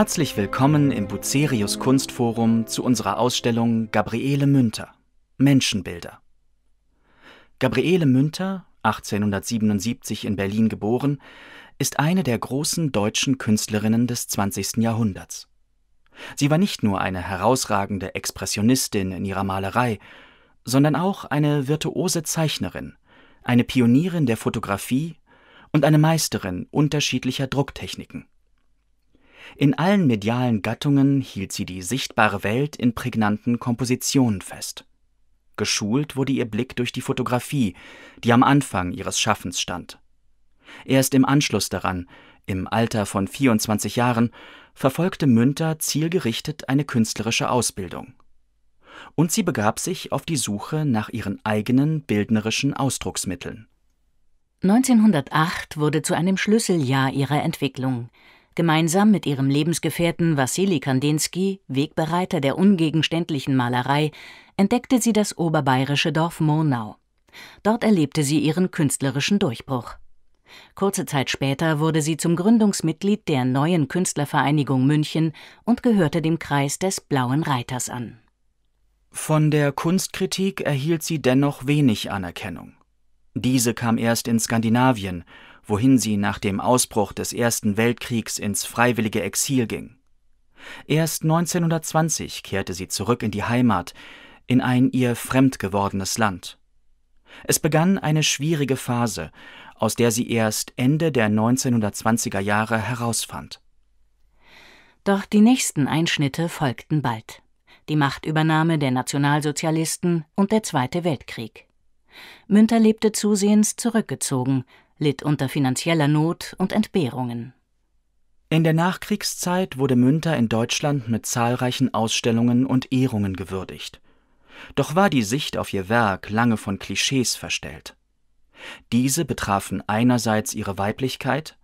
Herzlich willkommen im Bucerius Kunstforum zu unserer Ausstellung Gabriele Münter Menschenbilder. Gabriele Münter, 1877 in Berlin geboren, ist eine der großen deutschen Künstlerinnen des 20. Jahrhunderts. Sie war nicht nur eine herausragende Expressionistin in ihrer Malerei, sondern auch eine virtuose Zeichnerin, eine Pionierin der Fotografie und eine Meisterin unterschiedlicher Drucktechniken. In allen medialen Gattungen hielt sie die sichtbare Welt in prägnanten Kompositionen fest. Geschult wurde ihr Blick durch die Fotografie, die am Anfang ihres Schaffens stand. Erst im Anschluss daran, im Alter von 24 Jahren, verfolgte Münter zielgerichtet eine künstlerische Ausbildung. Und sie begab sich auf die Suche nach ihren eigenen bildnerischen Ausdrucksmitteln. 1908 wurde zu einem Schlüsseljahr ihrer Entwicklung. Gemeinsam mit ihrem Lebensgefährten Wassili Kandinsky, Wegbereiter der ungegenständlichen Malerei, entdeckte sie das oberbayerische Dorf Murnau. Dort erlebte sie ihren künstlerischen Durchbruch. Kurze Zeit später wurde sie zum Gründungsmitglied der neuen Künstlervereinigung München und gehörte dem Kreis des Blauen Reiters an. Von der Kunstkritik erhielt sie dennoch wenig Anerkennung. Diese kam erst in Skandinavien, wohin sie nach dem Ausbruch des Ersten Weltkriegs ins freiwillige Exil ging. Erst 1920 kehrte sie zurück in die Heimat, in ein ihr fremd gewordenes Land. Es begann eine schwierige Phase, aus der sie erst Ende der 1920er Jahre herausfand. Doch die nächsten Einschnitte folgten bald. Die Machtübernahme der Nationalsozialisten und der Zweite Weltkrieg. Münter lebte zusehends zurückgezogen, litt unter finanzieller Not und Entbehrungen. In der Nachkriegszeit wurde Münter in Deutschland mit zahlreichen Ausstellungen und Ehrungen gewürdigt. Doch war die Sicht auf ihr Werk lange von Klischees verstellt. Diese betrafen einerseits ihre Weiblichkeit,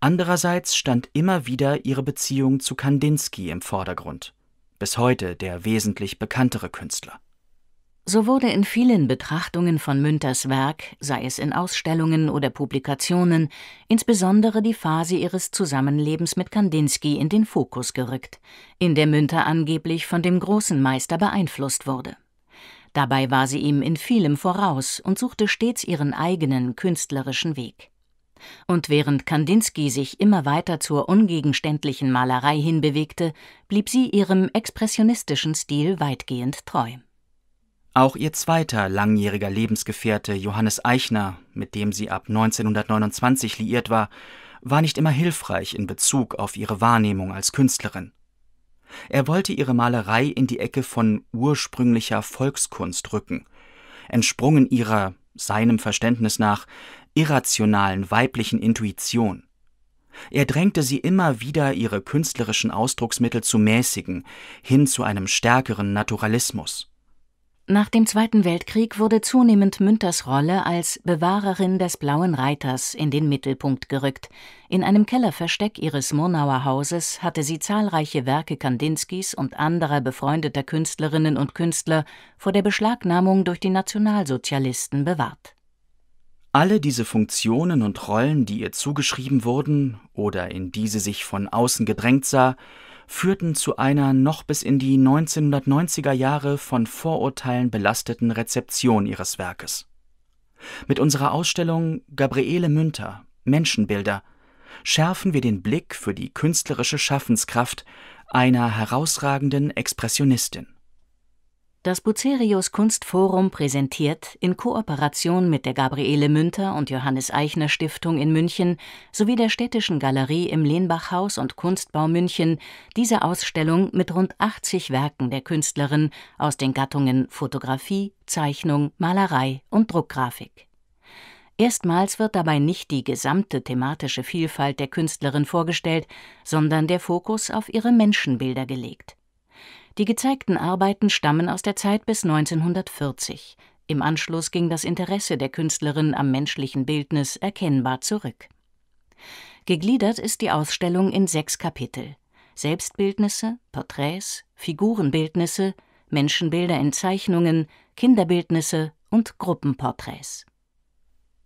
andererseits stand immer wieder ihre Beziehung zu Kandinsky im Vordergrund, bis heute der wesentlich bekanntere Künstler. So wurde in vielen Betrachtungen von Münters Werk, sei es in Ausstellungen oder Publikationen, insbesondere die Phase ihres Zusammenlebens mit Kandinsky in den Fokus gerückt, in der Münter angeblich von dem großen Meister beeinflusst wurde. Dabei war sie ihm in vielem voraus und suchte stets ihren eigenen künstlerischen Weg. Und während Kandinsky sich immer weiter zur ungegenständlichen Malerei hinbewegte, blieb sie ihrem expressionistischen Stil weitgehend treu auch ihr zweiter langjähriger Lebensgefährte Johannes Eichner, mit dem sie ab 1929 liiert war, war nicht immer hilfreich in Bezug auf ihre Wahrnehmung als Künstlerin. Er wollte ihre Malerei in die Ecke von ursprünglicher Volkskunst rücken, entsprungen ihrer, seinem Verständnis nach, irrationalen weiblichen Intuition. Er drängte sie immer wieder, ihre künstlerischen Ausdrucksmittel zu mäßigen, hin zu einem stärkeren Naturalismus. Nach dem Zweiten Weltkrieg wurde zunehmend Münters Rolle als Bewahrerin des Blauen Reiters in den Mittelpunkt gerückt. In einem Kellerversteck ihres Murnauer Hauses hatte sie zahlreiche Werke Kandinskis und anderer befreundeter Künstlerinnen und Künstler vor der Beschlagnahmung durch die Nationalsozialisten bewahrt. Alle diese Funktionen und Rollen, die ihr zugeschrieben wurden oder in die sie sich von außen gedrängt sah, führten zu einer noch bis in die 1990er Jahre von Vorurteilen belasteten Rezeption ihres Werkes. Mit unserer Ausstellung Gabriele Münter Menschenbilder schärfen wir den Blick für die künstlerische Schaffenskraft einer herausragenden Expressionistin. Das Bucerius Kunstforum präsentiert in Kooperation mit der Gabriele Münter und Johannes Eichner Stiftung in München sowie der Städtischen Galerie im Lehnbachhaus und Kunstbau München diese Ausstellung mit rund 80 Werken der Künstlerin aus den Gattungen Fotografie, Zeichnung, Malerei und Druckgrafik. Erstmals wird dabei nicht die gesamte thematische Vielfalt der Künstlerin vorgestellt, sondern der Fokus auf ihre Menschenbilder gelegt die gezeigten Arbeiten stammen aus der Zeit bis 1940. Im Anschluss ging das Interesse der Künstlerin am menschlichen Bildnis erkennbar zurück. Gegliedert ist die Ausstellung in sechs Kapitel. Selbstbildnisse, Porträts, Figurenbildnisse, Menschenbilder in Zeichnungen, Kinderbildnisse und Gruppenporträts.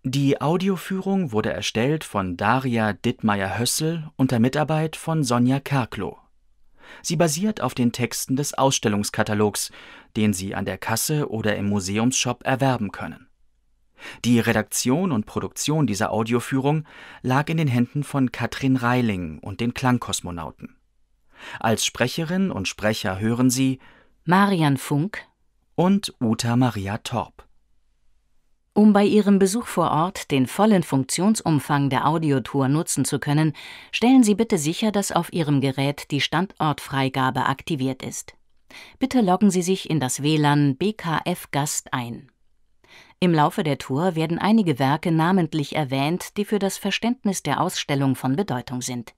Die Audioführung wurde erstellt von Daria Dittmeier-Hössel unter Mitarbeit von Sonja Kerklo. Sie basiert auf den Texten des Ausstellungskatalogs, den Sie an der Kasse oder im Museumsshop erwerben können. Die Redaktion und Produktion dieser Audioführung lag in den Händen von Katrin Reiling und den Klangkosmonauten. Als Sprecherin und Sprecher hören Sie Marian Funk und Uta Maria Torp. Um bei Ihrem Besuch vor Ort den vollen Funktionsumfang der Audiotour nutzen zu können, stellen Sie bitte sicher, dass auf Ihrem Gerät die Standortfreigabe aktiviert ist. Bitte loggen Sie sich in das WLAN BKF Gast ein. Im Laufe der Tour werden einige Werke namentlich erwähnt, die für das Verständnis der Ausstellung von Bedeutung sind.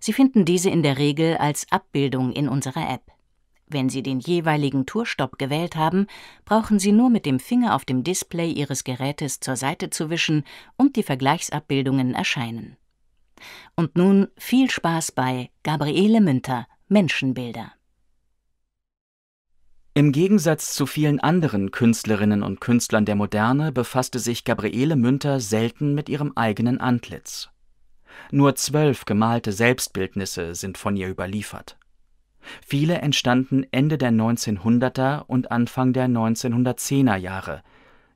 Sie finden diese in der Regel als Abbildung in unserer App. Wenn Sie den jeweiligen Tourstopp gewählt haben, brauchen Sie nur mit dem Finger auf dem Display Ihres Gerätes zur Seite zu wischen und die Vergleichsabbildungen erscheinen. Und nun viel Spaß bei Gabriele Münter Menschenbilder. Im Gegensatz zu vielen anderen Künstlerinnen und Künstlern der Moderne befasste sich Gabriele Münter selten mit ihrem eigenen Antlitz. Nur zwölf gemalte Selbstbildnisse sind von ihr überliefert. Viele entstanden Ende der 1900er und Anfang der 1910er Jahre,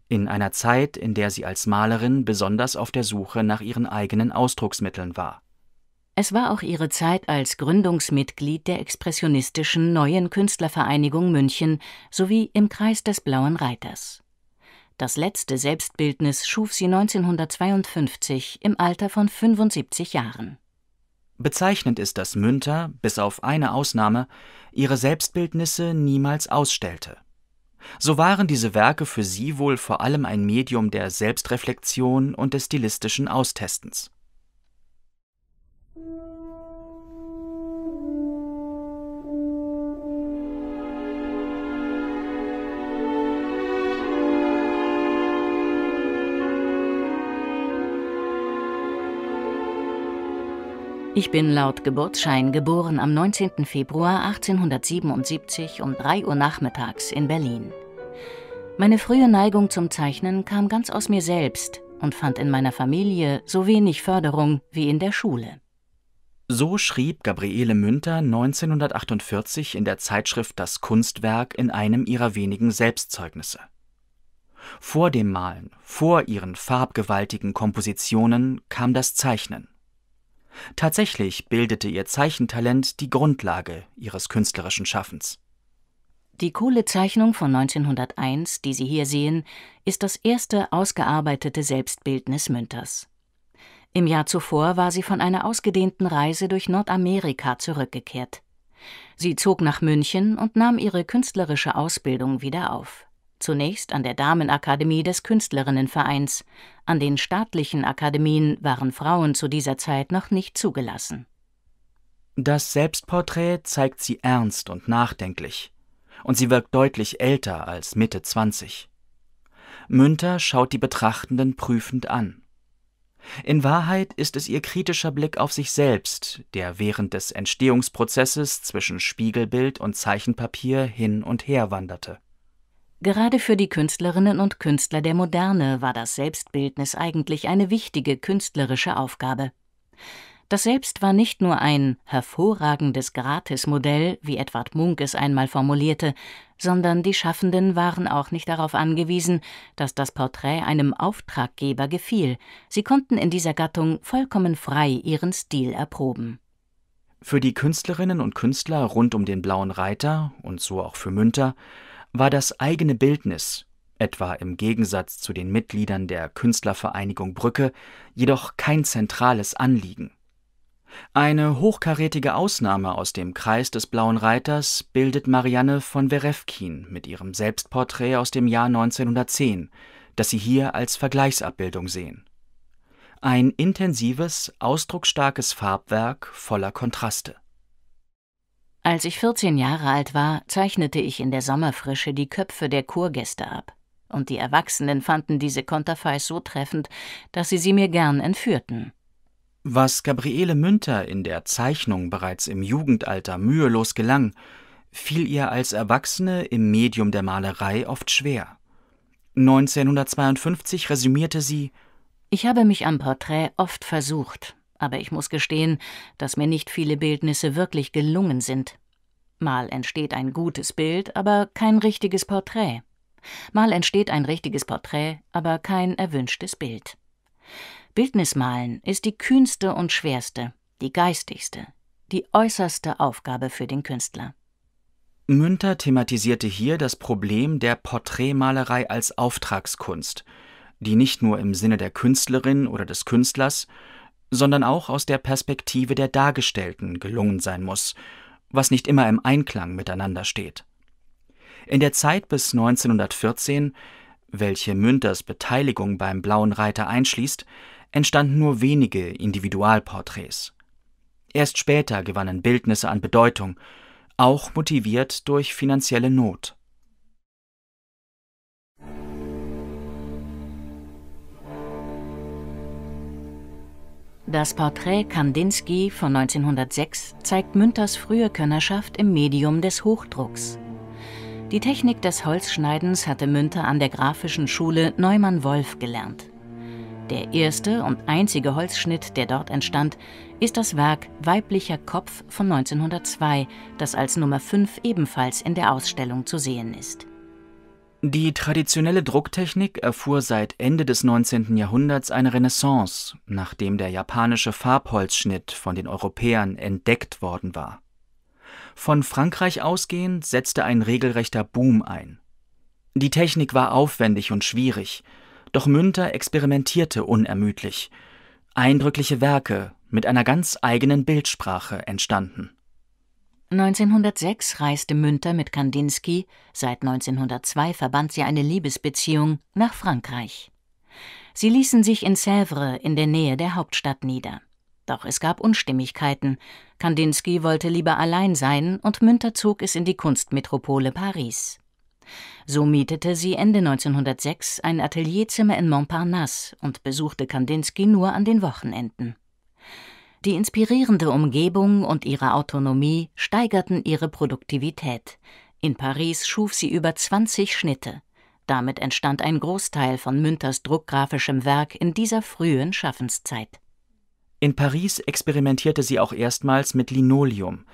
in einer Zeit, in der sie als Malerin besonders auf der Suche nach ihren eigenen Ausdrucksmitteln war. Es war auch ihre Zeit als Gründungsmitglied der expressionistischen Neuen Künstlervereinigung München sowie im Kreis des Blauen Reiters. Das letzte Selbstbildnis schuf sie 1952 im Alter von 75 Jahren Bezeichnend ist, dass Münter, bis auf eine Ausnahme, ihre Selbstbildnisse niemals ausstellte. So waren diese Werke für sie wohl vor allem ein Medium der Selbstreflexion und des stilistischen Austestens Ich bin laut Geburtsschein geboren am 19. Februar 1877 um 3 Uhr nachmittags in Berlin. Meine frühe Neigung zum Zeichnen kam ganz aus mir selbst und fand in meiner Familie so wenig Förderung wie in der Schule. So schrieb Gabriele Münter 1948 in der Zeitschrift Das Kunstwerk in einem ihrer wenigen Selbstzeugnisse. Vor dem Malen, vor ihren farbgewaltigen Kompositionen kam das Zeichnen. Tatsächlich bildete ihr Zeichentalent die Grundlage ihres künstlerischen Schaffens. Die Kohlezeichnung von 1901, die Sie hier sehen, ist das erste ausgearbeitete Selbstbildnis Münters. Im Jahr zuvor war sie von einer ausgedehnten Reise durch Nordamerika zurückgekehrt. Sie zog nach München und nahm ihre künstlerische Ausbildung wieder auf zunächst an der Damenakademie des Künstlerinnenvereins, an den staatlichen Akademien waren Frauen zu dieser Zeit noch nicht zugelassen. Das Selbstporträt zeigt sie ernst und nachdenklich, und sie wirkt deutlich älter als Mitte 20. Münter schaut die Betrachtenden prüfend an. In Wahrheit ist es ihr kritischer Blick auf sich selbst, der während des Entstehungsprozesses zwischen Spiegelbild und Zeichenpapier hin und her wanderte. Gerade für die Künstlerinnen und Künstler der Moderne war das Selbstbildnis eigentlich eine wichtige künstlerische Aufgabe. Das Selbst war nicht nur ein hervorragendes Gratismodell, wie Edward Munk es einmal formulierte, sondern die Schaffenden waren auch nicht darauf angewiesen, dass das Porträt einem Auftraggeber gefiel. Sie konnten in dieser Gattung vollkommen frei ihren Stil erproben. Für die Künstlerinnen und Künstler rund um den Blauen Reiter und so auch für Münter war das eigene Bildnis, etwa im Gegensatz zu den Mitgliedern der Künstlervereinigung Brücke, jedoch kein zentrales Anliegen. Eine hochkarätige Ausnahme aus dem Kreis des Blauen Reiters bildet Marianne von Werefkin mit ihrem Selbstporträt aus dem Jahr 1910, das Sie hier als Vergleichsabbildung sehen. Ein intensives, ausdrucksstarkes Farbwerk voller Kontraste. Als ich 14 Jahre alt war, zeichnete ich in der Sommerfrische die Köpfe der Kurgäste ab. Und die Erwachsenen fanden diese Konterfeis so treffend, dass sie sie mir gern entführten. Was Gabriele Münter in der Zeichnung bereits im Jugendalter mühelos gelang, fiel ihr als Erwachsene im Medium der Malerei oft schwer. 1952 resümierte sie Ich habe mich am Porträt oft versucht, aber ich muss gestehen, dass mir nicht viele Bildnisse wirklich gelungen sind. Mal entsteht ein gutes Bild, aber kein richtiges Porträt. Mal entsteht ein richtiges Porträt, aber kein erwünschtes Bild. Bildnismalen ist die kühnste und schwerste, die geistigste, die äußerste Aufgabe für den Künstler. Münter thematisierte hier das Problem der Porträtmalerei als Auftragskunst, die nicht nur im Sinne der Künstlerin oder des Künstlers, sondern auch aus der Perspektive der Dargestellten gelungen sein muss, was nicht immer im Einklang miteinander steht. In der Zeit bis 1914, welche Münters Beteiligung beim Blauen Reiter einschließt, entstanden nur wenige Individualporträts. Erst später gewannen Bildnisse an Bedeutung, auch motiviert durch finanzielle Not. Das Porträt Kandinsky von 1906 zeigt Münters frühe Könnerschaft im Medium des Hochdrucks. Die Technik des Holzschneidens hatte Münter an der Grafischen Schule Neumann-Wolf gelernt. Der erste und einzige Holzschnitt, der dort entstand, ist das Werk Weiblicher Kopf von 1902, das als Nummer 5 ebenfalls in der Ausstellung zu sehen ist. Die traditionelle Drucktechnik erfuhr seit Ende des 19. Jahrhunderts eine Renaissance, nachdem der japanische Farbholzschnitt von den Europäern entdeckt worden war. Von Frankreich ausgehend setzte ein regelrechter Boom ein. Die Technik war aufwendig und schwierig, doch Münter experimentierte unermüdlich. Eindrückliche Werke mit einer ganz eigenen Bildsprache entstanden. 1906 reiste Münter mit Kandinsky, seit 1902 verband sie eine Liebesbeziehung, nach Frankreich. Sie ließen sich in Sèvres in der Nähe der Hauptstadt nieder. Doch es gab Unstimmigkeiten. Kandinsky wollte lieber allein sein und Münter zog es in die Kunstmetropole Paris. So mietete sie Ende 1906 ein Atelierzimmer in Montparnasse und besuchte Kandinsky nur an den Wochenenden. Die inspirierende Umgebung und ihre Autonomie steigerten ihre Produktivität. In Paris schuf sie über 20 Schnitte. Damit entstand ein Großteil von Münters druckgrafischem Werk in dieser frühen Schaffenszeit. In Paris experimentierte sie auch erstmals mit Linoleum,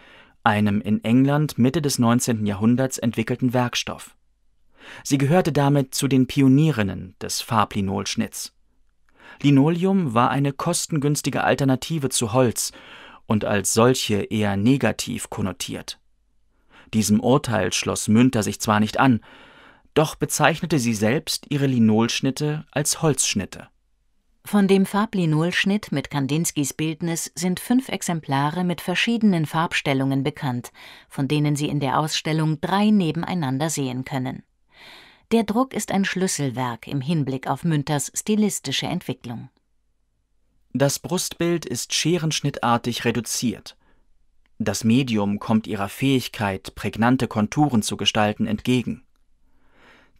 einem in England Mitte des 19. Jahrhunderts entwickelten Werkstoff. Sie gehörte damit zu den Pionierinnen des Farblinolschnitts. Linoleum war eine kostengünstige Alternative zu Holz und als solche eher negativ konnotiert. Diesem Urteil schloss Münter sich zwar nicht an, doch bezeichnete sie selbst ihre Linolschnitte als Holzschnitte. Von dem Farblinolschnitt mit Kandinskis Bildnis sind fünf Exemplare mit verschiedenen Farbstellungen bekannt, von denen Sie in der Ausstellung drei nebeneinander sehen können. Der Druck ist ein Schlüsselwerk im Hinblick auf Münters stilistische Entwicklung. Das Brustbild ist scherenschnittartig reduziert. Das Medium kommt ihrer Fähigkeit, prägnante Konturen zu gestalten, entgegen.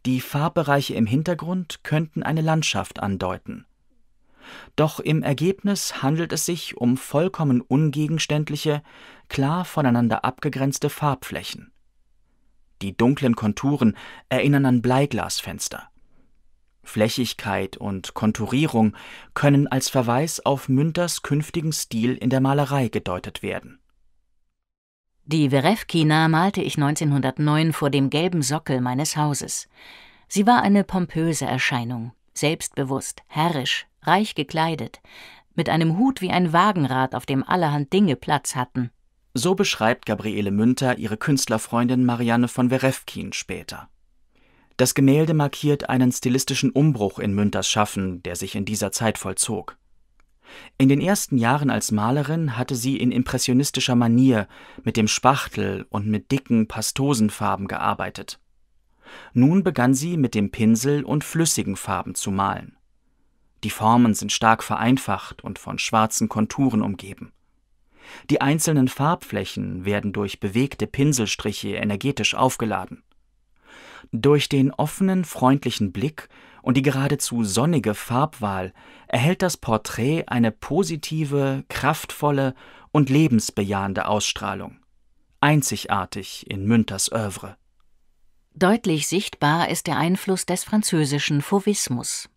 Die Farbbereiche im Hintergrund könnten eine Landschaft andeuten. Doch im Ergebnis handelt es sich um vollkommen ungegenständliche, klar voneinander abgegrenzte Farbflächen. Die dunklen Konturen erinnern an Bleiglasfenster. Flächigkeit und Konturierung können als Verweis auf Münters künftigen Stil in der Malerei gedeutet werden. Die Werewkina malte ich 1909 vor dem gelben Sockel meines Hauses. Sie war eine pompöse Erscheinung, selbstbewusst, herrisch, reich gekleidet, mit einem Hut wie ein Wagenrad, auf dem allerhand Dinge Platz hatten. So beschreibt Gabriele Münter ihre Künstlerfreundin Marianne von Werefkin später. Das Gemälde markiert einen stilistischen Umbruch in Münters Schaffen, der sich in dieser Zeit vollzog. In den ersten Jahren als Malerin hatte sie in impressionistischer Manier mit dem Spachtel und mit dicken pastosen Farben gearbeitet. Nun begann sie mit dem Pinsel und flüssigen Farben zu malen. Die Formen sind stark vereinfacht und von schwarzen Konturen umgeben. Die einzelnen Farbflächen werden durch bewegte Pinselstriche energetisch aufgeladen. Durch den offenen, freundlichen Blick und die geradezu sonnige Farbwahl erhält das Porträt eine positive, kraftvolle und lebensbejahende Ausstrahlung. Einzigartig in Münters Övre. Deutlich sichtbar ist der Einfluss des französischen Fauvismus.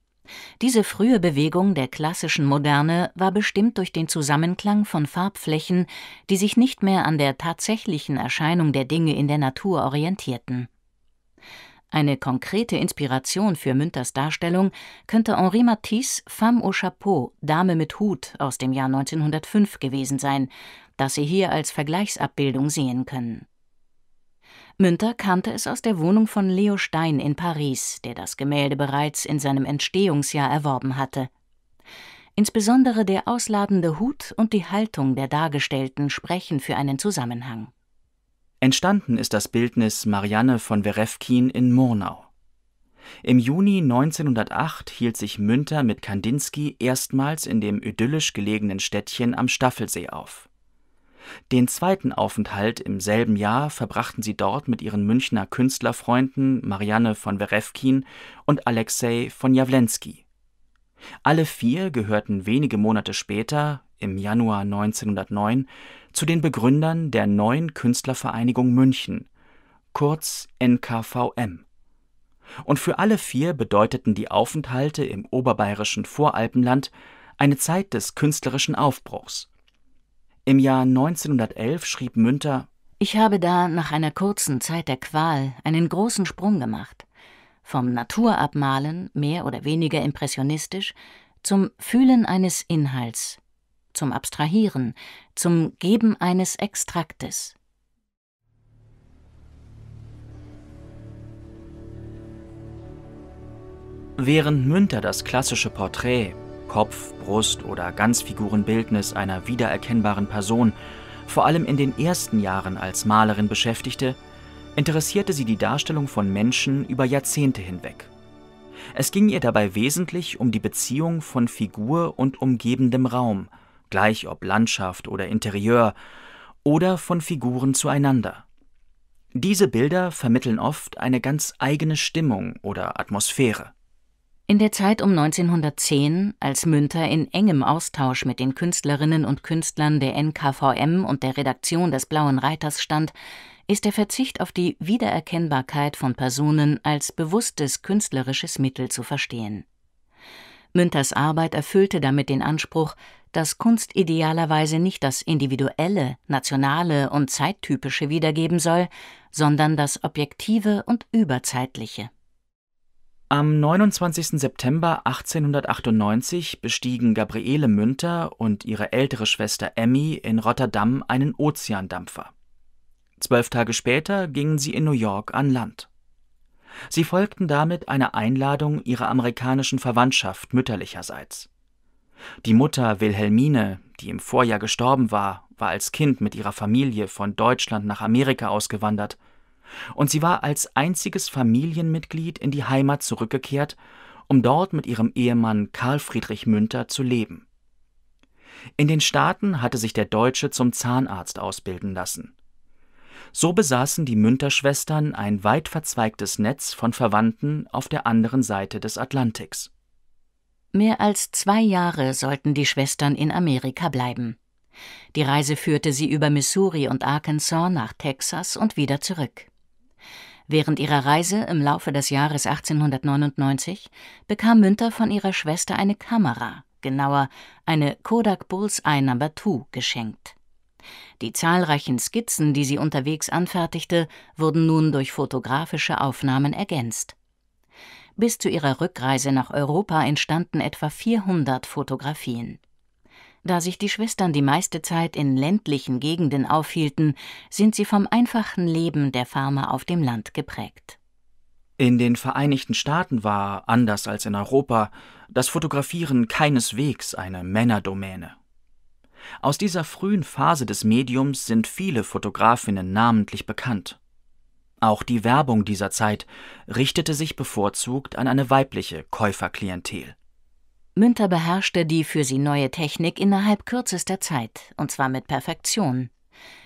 Diese frühe Bewegung der klassischen Moderne war bestimmt durch den Zusammenklang von Farbflächen, die sich nicht mehr an der tatsächlichen Erscheinung der Dinge in der Natur orientierten. Eine konkrete Inspiration für Münters Darstellung könnte Henri Matisse Femme au Chapeau, Dame mit Hut aus dem Jahr 1905 gewesen sein, das Sie hier als Vergleichsabbildung sehen können Münter kannte es aus der Wohnung von Leo Stein in Paris, der das Gemälde bereits in seinem Entstehungsjahr erworben hatte. Insbesondere der ausladende Hut und die Haltung der Dargestellten sprechen für einen Zusammenhang. Entstanden ist das Bildnis Marianne von Werefkin in Murnau. Im Juni 1908 hielt sich Münter mit Kandinsky erstmals in dem idyllisch gelegenen Städtchen am Staffelsee auf. Den zweiten Aufenthalt im selben Jahr verbrachten sie dort mit ihren Münchner Künstlerfreunden Marianne von Werefkin und Alexei von Jawlensky. Alle vier gehörten wenige Monate später, im Januar 1909, zu den Begründern der neuen Künstlervereinigung München, kurz NKVM. Und für alle vier bedeuteten die Aufenthalte im oberbayerischen Voralpenland eine Zeit des künstlerischen Aufbruchs. Im Jahr 1911 schrieb Münter Ich habe da nach einer kurzen Zeit der Qual einen großen Sprung gemacht. Vom Naturabmalen, mehr oder weniger impressionistisch, zum Fühlen eines Inhalts, zum Abstrahieren, zum Geben eines Extraktes. Während Münter das klassische Porträt Kopf, Brust oder Ganzfigurenbildnis einer wiedererkennbaren Person, vor allem in den ersten Jahren als Malerin beschäftigte, interessierte sie die Darstellung von Menschen über Jahrzehnte hinweg. Es ging ihr dabei wesentlich um die Beziehung von Figur und umgebendem Raum, gleich ob Landschaft oder Interieur, oder von Figuren zueinander. Diese Bilder vermitteln oft eine ganz eigene Stimmung oder Atmosphäre. In der Zeit um 1910, als Münter in engem Austausch mit den Künstlerinnen und Künstlern der NKVM und der Redaktion des Blauen Reiters stand, ist der Verzicht auf die Wiedererkennbarkeit von Personen als bewusstes künstlerisches Mittel zu verstehen. Münters Arbeit erfüllte damit den Anspruch, dass Kunst idealerweise nicht das individuelle, nationale und zeittypische wiedergeben soll, sondern das objektive und überzeitliche. Am 29. September 1898 bestiegen Gabriele Münter und ihre ältere Schwester Emmy in Rotterdam einen Ozeandampfer. Zwölf Tage später gingen sie in New York an Land. Sie folgten damit einer Einladung ihrer amerikanischen Verwandtschaft mütterlicherseits. Die Mutter Wilhelmine, die im Vorjahr gestorben war, war als Kind mit ihrer Familie von Deutschland nach Amerika ausgewandert und sie war als einziges Familienmitglied in die Heimat zurückgekehrt, um dort mit ihrem Ehemann Karl Friedrich Münter zu leben. In den Staaten hatte sich der Deutsche zum Zahnarzt ausbilden lassen. So besaßen die Münter-Schwestern ein weit verzweigtes Netz von Verwandten auf der anderen Seite des Atlantiks. Mehr als zwei Jahre sollten die Schwestern in Amerika bleiben. Die Reise führte sie über Missouri und Arkansas nach Texas und wieder zurück. Während ihrer Reise im Laufe des Jahres 1899 bekam Münter von ihrer Schwester eine Kamera, genauer eine Kodak Bullseye No. 2 geschenkt. Die zahlreichen Skizzen, die sie unterwegs anfertigte, wurden nun durch fotografische Aufnahmen ergänzt. Bis zu ihrer Rückreise nach Europa entstanden etwa 400 Fotografien. Da sich die Schwestern die meiste Zeit in ländlichen Gegenden aufhielten, sind sie vom einfachen Leben der Farmer auf dem Land geprägt. In den Vereinigten Staaten war, anders als in Europa, das Fotografieren keineswegs eine Männerdomäne. Aus dieser frühen Phase des Mediums sind viele Fotografinnen namentlich bekannt. Auch die Werbung dieser Zeit richtete sich bevorzugt an eine weibliche Käuferklientel. Münter beherrschte die für sie neue Technik innerhalb kürzester Zeit, und zwar mit Perfektion.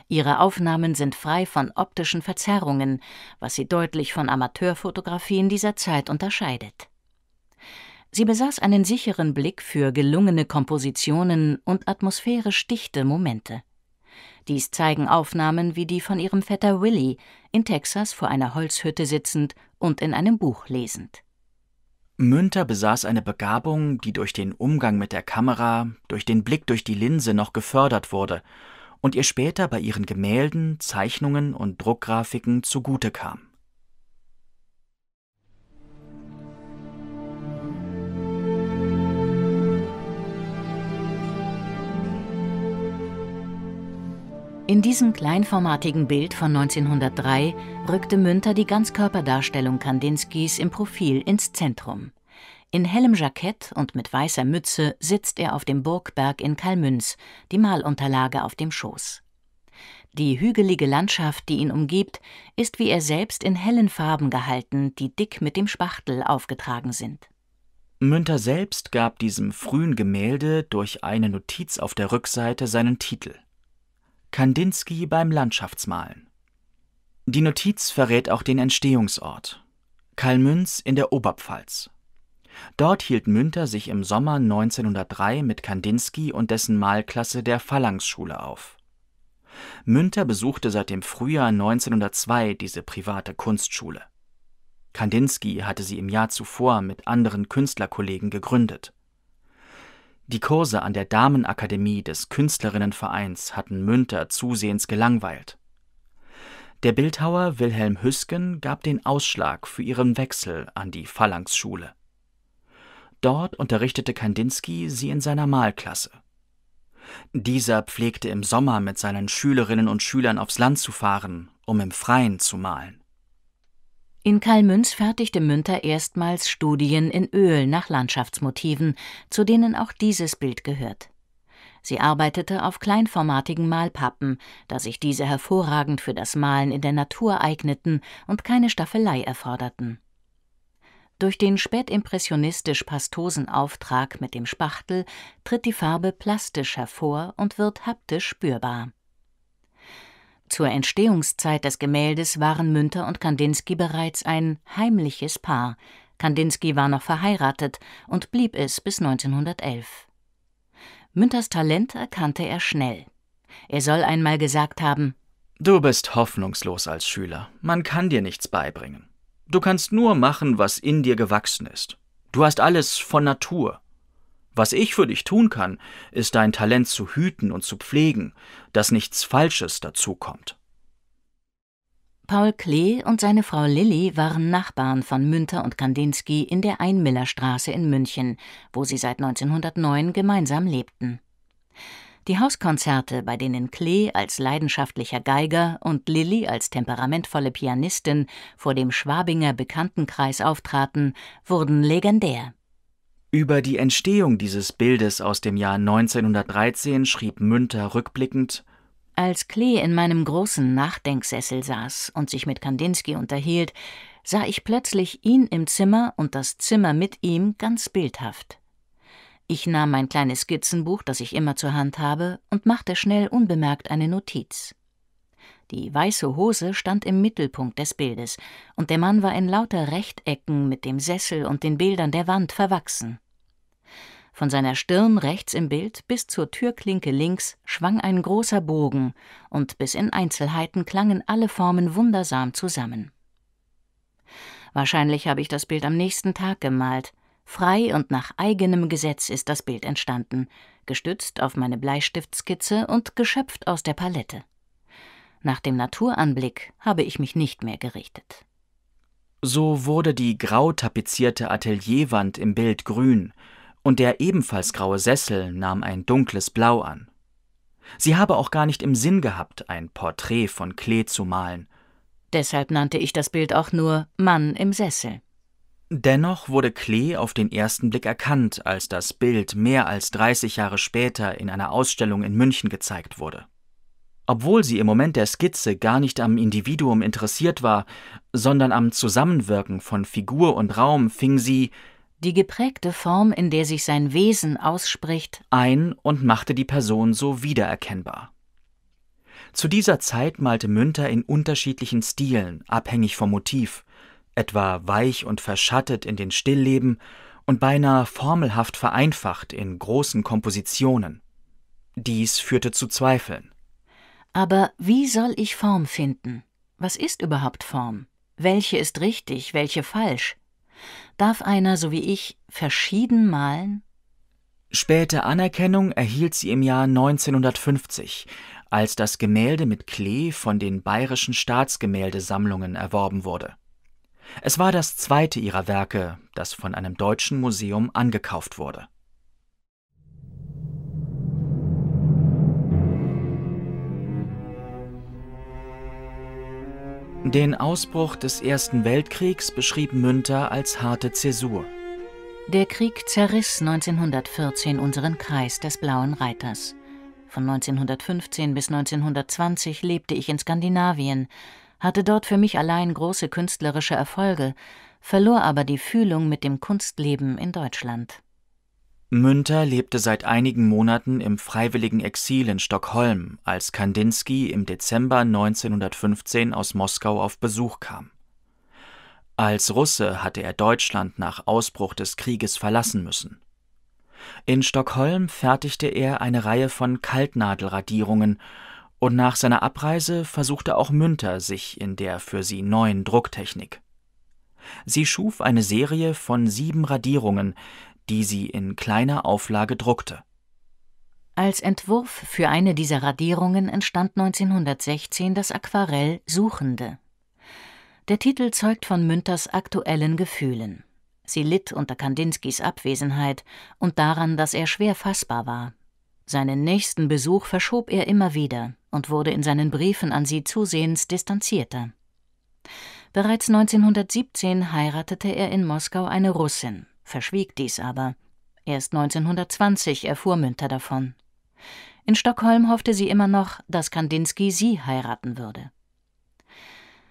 Ihre Aufnahmen sind frei von optischen Verzerrungen, was sie deutlich von Amateurfotografien dieser Zeit unterscheidet. Sie besaß einen sicheren Blick für gelungene Kompositionen und atmosphärisch dichte Momente. Dies zeigen Aufnahmen wie die von ihrem Vetter Willy, in Texas vor einer Holzhütte sitzend und in einem Buch lesend. Münter besaß eine Begabung, die durch den Umgang mit der Kamera, durch den Blick durch die Linse noch gefördert wurde und ihr später bei ihren Gemälden, Zeichnungen und Druckgrafiken zugute kam In diesem kleinformatigen Bild von 1903 rückte Münter die Ganzkörperdarstellung Kandinskis im Profil ins Zentrum. In hellem Jackett und mit weißer Mütze sitzt er auf dem Burgberg in Kalmünz, die Malunterlage auf dem Schoß. Die hügelige Landschaft, die ihn umgibt, ist wie er selbst in hellen Farben gehalten, die dick mit dem Spachtel aufgetragen sind. Münter selbst gab diesem frühen Gemälde durch eine Notiz auf der Rückseite seinen Titel Kandinsky beim Landschaftsmalen. Die Notiz verrät auch den Entstehungsort: Karl Münz in der Oberpfalz. Dort hielt Münter sich im Sommer 1903 mit Kandinsky und dessen Malklasse der Phalanxschule auf. Münter besuchte seit dem Frühjahr 1902 diese private Kunstschule. Kandinsky hatte sie im Jahr zuvor mit anderen Künstlerkollegen gegründet die Kurse an der Damenakademie des Künstlerinnenvereins hatten Münter zusehends gelangweilt. Der Bildhauer Wilhelm Hüsken gab den Ausschlag für ihren Wechsel an die Phalanxschule. Dort unterrichtete Kandinsky sie in seiner Malklasse. Dieser pflegte im Sommer mit seinen Schülerinnen und Schülern aufs Land zu fahren, um im Freien zu malen. In Karl-Münz fertigte Münter erstmals Studien in Öl nach Landschaftsmotiven, zu denen auch dieses Bild gehört. Sie arbeitete auf kleinformatigen Malpappen, da sich diese hervorragend für das Malen in der Natur eigneten und keine Staffelei erforderten. Durch den spätimpressionistisch-pastosen Auftrag mit dem Spachtel tritt die Farbe plastisch hervor und wird haptisch spürbar zur Entstehungszeit des Gemäldes waren Münter und Kandinsky bereits ein heimliches Paar. Kandinsky war noch verheiratet und blieb es bis 1911. Münters Talent erkannte er schnell. Er soll einmal gesagt haben: Du bist hoffnungslos als Schüler. Man kann dir nichts beibringen. Du kannst nur machen, was in dir gewachsen ist. Du hast alles von Natur. Was ich für dich tun kann, ist dein Talent zu hüten und zu pflegen, dass nichts Falsches dazukommt. Paul Klee und seine Frau Lilly waren Nachbarn von Münter und Kandinsky in der Einmillerstraße in München, wo sie seit 1909 gemeinsam lebten. Die Hauskonzerte, bei denen Klee als leidenschaftlicher Geiger und Lilly als temperamentvolle Pianistin vor dem Schwabinger Bekanntenkreis auftraten, wurden legendär. Über die Entstehung dieses Bildes aus dem Jahr 1913 schrieb Münter rückblickend Als Klee in meinem großen Nachdenksessel saß und sich mit Kandinsky unterhielt, sah ich plötzlich ihn im Zimmer und das Zimmer mit ihm ganz bildhaft. Ich nahm mein kleines Skizzenbuch, das ich immer zur Hand habe, und machte schnell unbemerkt eine Notiz. Die weiße Hose stand im Mittelpunkt des Bildes, und der Mann war in lauter Rechtecken mit dem Sessel und den Bildern der Wand verwachsen. Von seiner Stirn rechts im Bild bis zur Türklinke links schwang ein großer Bogen, und bis in Einzelheiten klangen alle Formen wundersam zusammen. Wahrscheinlich habe ich das Bild am nächsten Tag gemalt. Frei und nach eigenem Gesetz ist das Bild entstanden, gestützt auf meine Bleistiftskizze und geschöpft aus der Palette. Nach dem Naturanblick habe ich mich nicht mehr gerichtet. So wurde die grau tapezierte Atelierwand im Bild grün, und der ebenfalls graue Sessel nahm ein dunkles Blau an. Sie habe auch gar nicht im Sinn gehabt, ein Porträt von Klee zu malen. Deshalb nannte ich das Bild auch nur Mann im Sessel. Dennoch wurde Klee auf den ersten Blick erkannt, als das Bild mehr als 30 Jahre später in einer Ausstellung in München gezeigt wurde obwohl sie im Moment der Skizze gar nicht am Individuum interessiert war, sondern am Zusammenwirken von Figur und Raum, fing sie die geprägte Form, in der sich sein Wesen ausspricht, ein und machte die Person so wiedererkennbar. Zu dieser Zeit malte Münter in unterschiedlichen Stilen, abhängig vom Motiv, etwa weich und verschattet in den Stillleben und beinahe formelhaft vereinfacht in großen Kompositionen. Dies führte zu Zweifeln. Aber wie soll ich Form finden? Was ist überhaupt Form? Welche ist richtig, welche falsch? Darf einer, so wie ich, verschieden malen? Späte Anerkennung erhielt sie im Jahr 1950, als das Gemälde mit Klee von den bayerischen Staatsgemäldesammlungen erworben wurde. Es war das zweite ihrer Werke, das von einem deutschen Museum angekauft wurde. Den Ausbruch des Ersten Weltkriegs beschrieb Münter als harte Zäsur. Der Krieg zerriss 1914 unseren Kreis des Blauen Reiters. Von 1915 bis 1920 lebte ich in Skandinavien, hatte dort für mich allein große künstlerische Erfolge, verlor aber die Fühlung mit dem Kunstleben in Deutschland. Münter lebte seit einigen Monaten im freiwilligen Exil in Stockholm, als Kandinsky im Dezember 1915 aus Moskau auf Besuch kam. Als Russe hatte er Deutschland nach Ausbruch des Krieges verlassen müssen. In Stockholm fertigte er eine Reihe von Kaltnadelradierungen und nach seiner Abreise versuchte auch Münter sich in der für sie neuen Drucktechnik. Sie schuf eine Serie von sieben Radierungen, die sie in kleiner Auflage druckte. Als Entwurf für eine dieser Radierungen entstand 1916 das Aquarell Suchende. Der Titel zeugt von Münters aktuellen Gefühlen. Sie litt unter Kandinskis Abwesenheit und daran, dass er schwer fassbar war. Seinen nächsten Besuch verschob er immer wieder und wurde in seinen Briefen an sie zusehends distanzierter. Bereits 1917 heiratete er in Moskau eine Russin, verschwieg dies aber. Erst 1920 erfuhr Münter davon. In Stockholm hoffte sie immer noch, dass Kandinsky sie heiraten würde.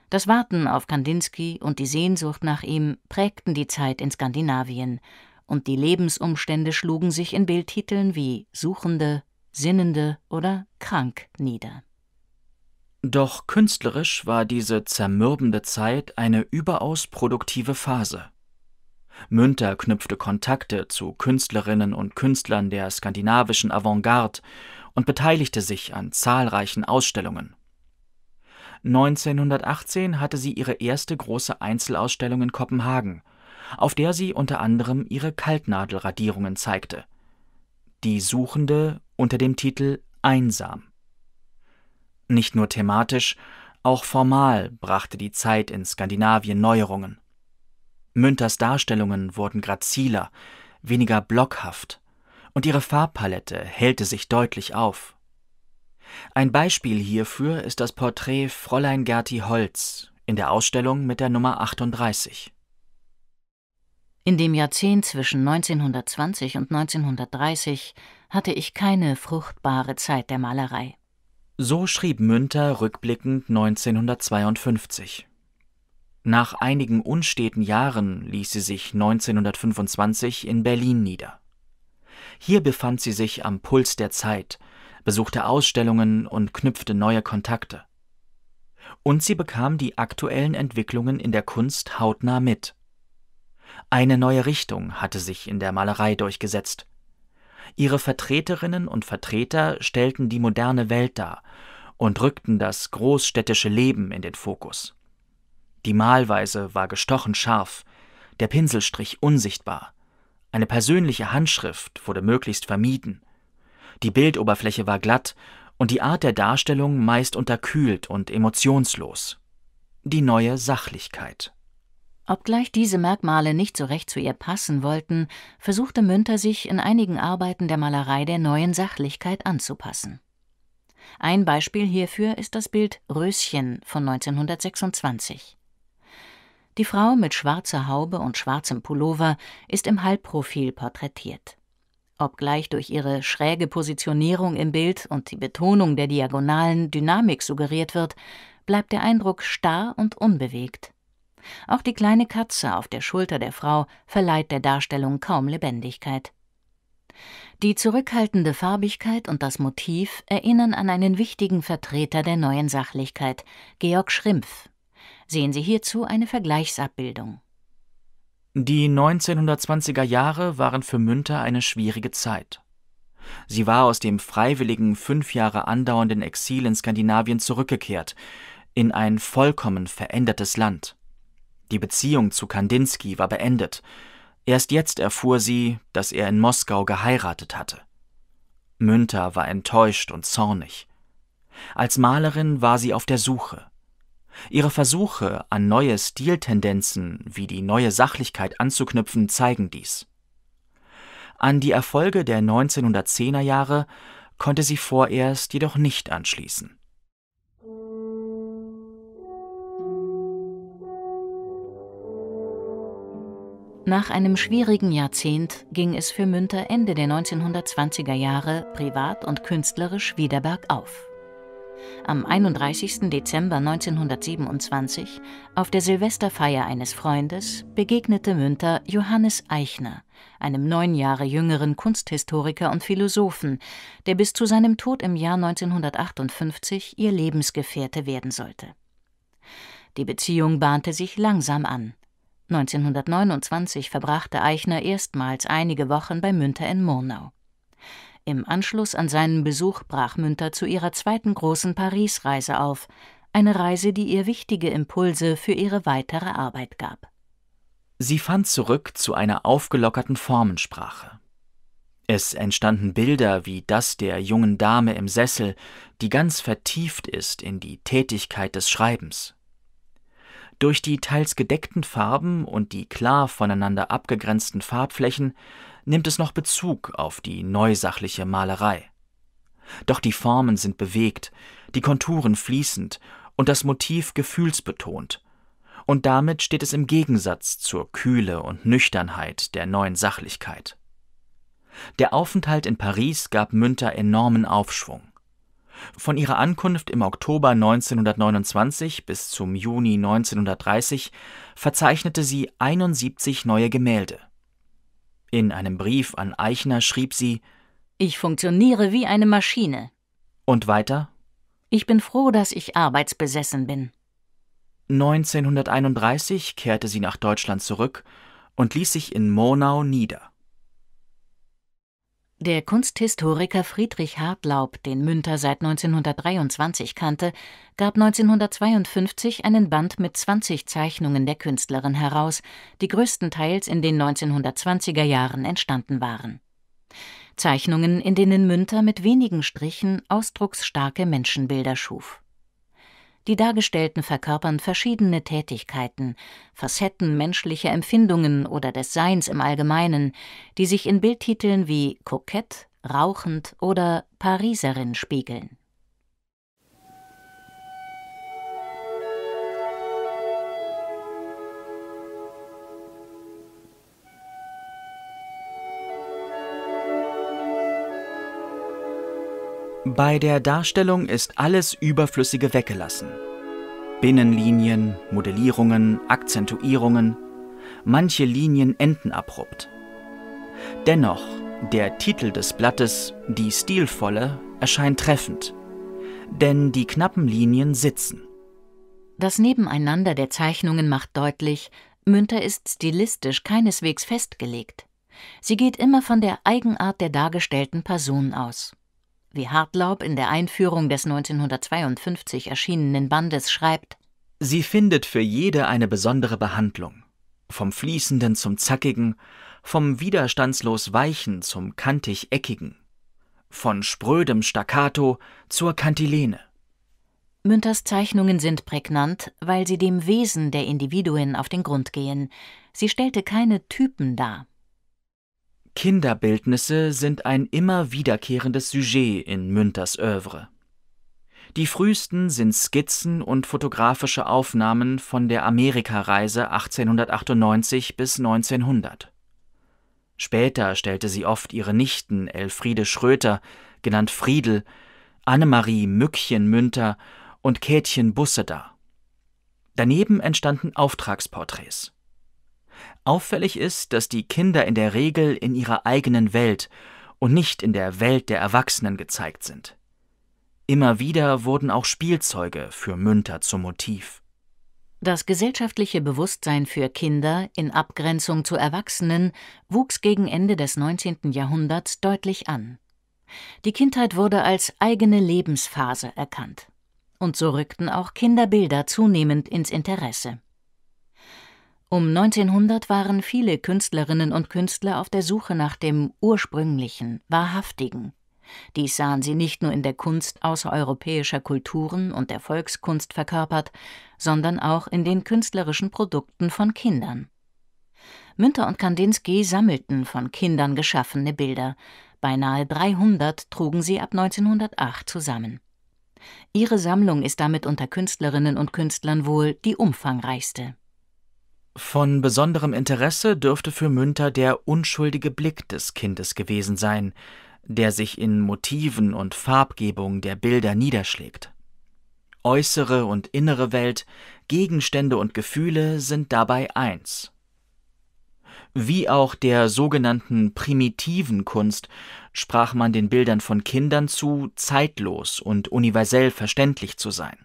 Das Warten auf Kandinsky und die Sehnsucht nach ihm prägten die Zeit in Skandinavien, und die Lebensumstände schlugen sich in Bildtiteln wie Suchende, Sinnende oder Krank nieder. Doch künstlerisch war diese zermürbende Zeit eine überaus produktive Phase. Münter knüpfte Kontakte zu Künstlerinnen und Künstlern der skandinavischen Avantgarde und beteiligte sich an zahlreichen Ausstellungen. 1918 hatte sie ihre erste große Einzelausstellung in Kopenhagen, auf der sie unter anderem ihre Kaltnadelradierungen zeigte. Die Suchende unter dem Titel Einsam. Nicht nur thematisch, auch formal brachte die Zeit in Skandinavien Neuerungen. Münters Darstellungen wurden graziler, weniger blockhaft, und ihre Farbpalette hellte sich deutlich auf. Ein Beispiel hierfür ist das Porträt Fräulein Gerti Holz in der Ausstellung mit der Nummer 38. In dem Jahrzehnt zwischen 1920 und 1930 hatte ich keine fruchtbare Zeit der Malerei. So schrieb Münter rückblickend 1952. Nach einigen unsteten Jahren ließ sie sich 1925 in Berlin nieder. Hier befand sie sich am Puls der Zeit, besuchte Ausstellungen und knüpfte neue Kontakte. Und sie bekam die aktuellen Entwicklungen in der Kunst hautnah mit. Eine neue Richtung hatte sich in der Malerei durchgesetzt. Ihre Vertreterinnen und Vertreter stellten die moderne Welt dar und rückten das großstädtische Leben in den Fokus. Die Malweise war gestochen scharf, der Pinselstrich unsichtbar. Eine persönliche Handschrift wurde möglichst vermieden. Die Bildoberfläche war glatt und die Art der Darstellung meist unterkühlt und emotionslos. Die neue Sachlichkeit. Obgleich diese Merkmale nicht so recht zu ihr passen wollten, versuchte Münter sich in einigen Arbeiten der Malerei der neuen Sachlichkeit anzupassen. Ein Beispiel hierfür ist das Bild Röschen von 1926. Die Frau mit schwarzer Haube und schwarzem Pullover ist im Halbprofil porträtiert. Obgleich durch ihre schräge Positionierung im Bild und die Betonung der Diagonalen Dynamik suggeriert wird, bleibt der Eindruck starr und unbewegt. Auch die kleine Katze auf der Schulter der Frau verleiht der Darstellung kaum Lebendigkeit. Die zurückhaltende Farbigkeit und das Motiv erinnern an einen wichtigen Vertreter der neuen Sachlichkeit, Georg Schrimpf, Sehen Sie hierzu eine Vergleichsabbildung. Die 1920er Jahre waren für Münter eine schwierige Zeit. Sie war aus dem freiwilligen, fünf Jahre andauernden Exil in Skandinavien zurückgekehrt, in ein vollkommen verändertes Land. Die Beziehung zu Kandinsky war beendet. Erst jetzt erfuhr sie, dass er in Moskau geheiratet hatte. Münter war enttäuscht und zornig. Als Malerin war sie auf der Suche. Ihre Versuche, an neue Stiltendenzen wie die Neue Sachlichkeit anzuknüpfen, zeigen dies. An die Erfolge der 1910er Jahre konnte sie vorerst jedoch nicht anschließen. Nach einem schwierigen Jahrzehnt ging es für Münter Ende der 1920er Jahre privat und künstlerisch wieder bergauf am 31. Dezember 1927 auf der Silvesterfeier eines Freundes begegnete Münter Johannes Eichner, einem neun Jahre jüngeren Kunsthistoriker und Philosophen, der bis zu seinem Tod im Jahr 1958 ihr Lebensgefährte werden sollte. Die Beziehung bahnte sich langsam an. 1929 verbrachte Eichner erstmals einige Wochen bei Münter in Murnau. Im Anschluss an seinen Besuch brach Münter zu ihrer zweiten großen Paris-Reise auf, eine Reise, die ihr wichtige Impulse für ihre weitere Arbeit gab. Sie fand zurück zu einer aufgelockerten Formensprache. Es entstanden Bilder wie das der jungen Dame im Sessel, die ganz vertieft ist in die Tätigkeit des Schreibens. Durch die teils gedeckten Farben und die klar voneinander abgegrenzten Farbflächen nimmt es noch Bezug auf die neusachliche Malerei. Doch die Formen sind bewegt, die Konturen fließend und das Motiv gefühlsbetont, und damit steht es im Gegensatz zur Kühle und Nüchternheit der neuen Sachlichkeit. Der Aufenthalt in Paris gab Münter enormen Aufschwung. Von ihrer Ankunft im Oktober 1929 bis zum Juni 1930 verzeichnete sie 71 neue Gemälde. In einem Brief an Eichner schrieb sie Ich funktioniere wie eine Maschine. Und weiter? Ich bin froh, dass ich arbeitsbesessen bin. 1931 kehrte sie nach Deutschland zurück und ließ sich in Murnau nieder. Der Kunsthistoriker Friedrich Hartlaub, den Münter seit 1923 kannte, gab 1952 einen Band mit 20 Zeichnungen der Künstlerin heraus, die größtenteils in den 1920er Jahren entstanden waren. Zeichnungen, in denen Münter mit wenigen Strichen ausdrucksstarke Menschenbilder schuf die Dargestellten verkörpern verschiedene Tätigkeiten, Facetten menschlicher Empfindungen oder des Seins im Allgemeinen, die sich in Bildtiteln wie Kokett, Rauchend oder Pariserin spiegeln Bei der Darstellung ist alles Überflüssige weggelassen. Binnenlinien, Modellierungen, Akzentuierungen, manche Linien enden abrupt. Dennoch, der Titel des Blattes, die stilvolle, erscheint treffend, denn die knappen Linien sitzen. Das Nebeneinander der Zeichnungen macht deutlich, Münter ist stilistisch keineswegs festgelegt. Sie geht immer von der Eigenart der dargestellten Person aus. Wie Hartlaub in der Einführung des 1952 erschienenen Bandes schreibt, Sie findet für jede eine besondere Behandlung. Vom Fließenden zum Zackigen, vom widerstandslos Weichen zum kantig-eckigen, von sprödem Staccato zur Kantilene. Münters Zeichnungen sind prägnant, weil sie dem Wesen der Individuen auf den Grund gehen. Sie stellte keine Typen dar, Kinderbildnisse sind ein immer wiederkehrendes Sujet in Münters Œuvre. Die frühesten sind Skizzen und fotografische Aufnahmen von der Amerikareise 1898 bis 1900. Später stellte sie oft ihre Nichten Elfriede Schröter, genannt Friedel, Annemarie Mückchen Münter und Käthchen Busse dar. Daneben entstanden Auftragsporträts. Auffällig ist, dass die Kinder in der Regel in ihrer eigenen Welt und nicht in der Welt der Erwachsenen gezeigt sind. Immer wieder wurden auch Spielzeuge für Münter zum Motiv. Das gesellschaftliche Bewusstsein für Kinder in Abgrenzung zu Erwachsenen wuchs gegen Ende des 19. Jahrhunderts deutlich an. Die Kindheit wurde als eigene Lebensphase erkannt. Und so rückten auch Kinderbilder zunehmend ins Interesse. Um 1900 waren viele Künstlerinnen und Künstler auf der Suche nach dem ursprünglichen, wahrhaftigen. Dies sahen sie nicht nur in der Kunst außereuropäischer Kulturen und der Volkskunst verkörpert, sondern auch in den künstlerischen Produkten von Kindern. Münter und Kandinsky sammelten von Kindern geschaffene Bilder. Beinahe 300 trugen sie ab 1908 zusammen. Ihre Sammlung ist damit unter Künstlerinnen und Künstlern wohl die umfangreichste. Von besonderem Interesse dürfte für Münter der unschuldige Blick des Kindes gewesen sein, der sich in Motiven und Farbgebung der Bilder niederschlägt. Äußere und innere Welt, Gegenstände und Gefühle sind dabei eins. Wie auch der sogenannten primitiven Kunst sprach man den Bildern von Kindern zu, zeitlos und universell verständlich zu sein.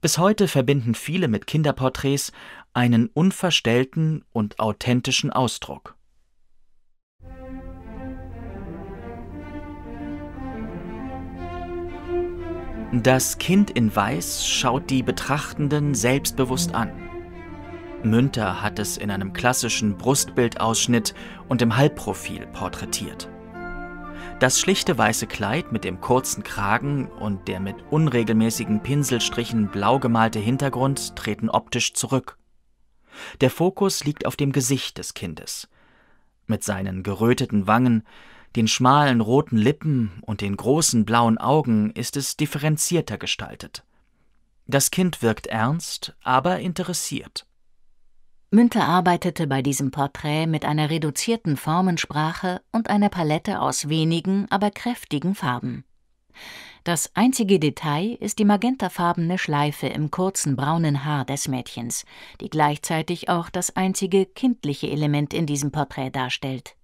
Bis heute verbinden viele mit Kinderporträts einen unverstellten und authentischen Ausdruck. Das Kind in Weiß schaut die Betrachtenden selbstbewusst an. Münter hat es in einem klassischen Brustbildausschnitt und im Halbprofil porträtiert. Das schlichte weiße Kleid mit dem kurzen Kragen und der mit unregelmäßigen Pinselstrichen blau gemalte Hintergrund treten optisch zurück. Der Fokus liegt auf dem Gesicht des Kindes. Mit seinen geröteten Wangen, den schmalen roten Lippen und den großen blauen Augen ist es differenzierter gestaltet. Das Kind wirkt ernst, aber interessiert. Münter arbeitete bei diesem Porträt mit einer reduzierten Formensprache und einer Palette aus wenigen, aber kräftigen Farben. Das einzige Detail ist die magentafarbene Schleife im kurzen braunen Haar des Mädchens, die gleichzeitig auch das einzige kindliche Element in diesem Porträt darstellt.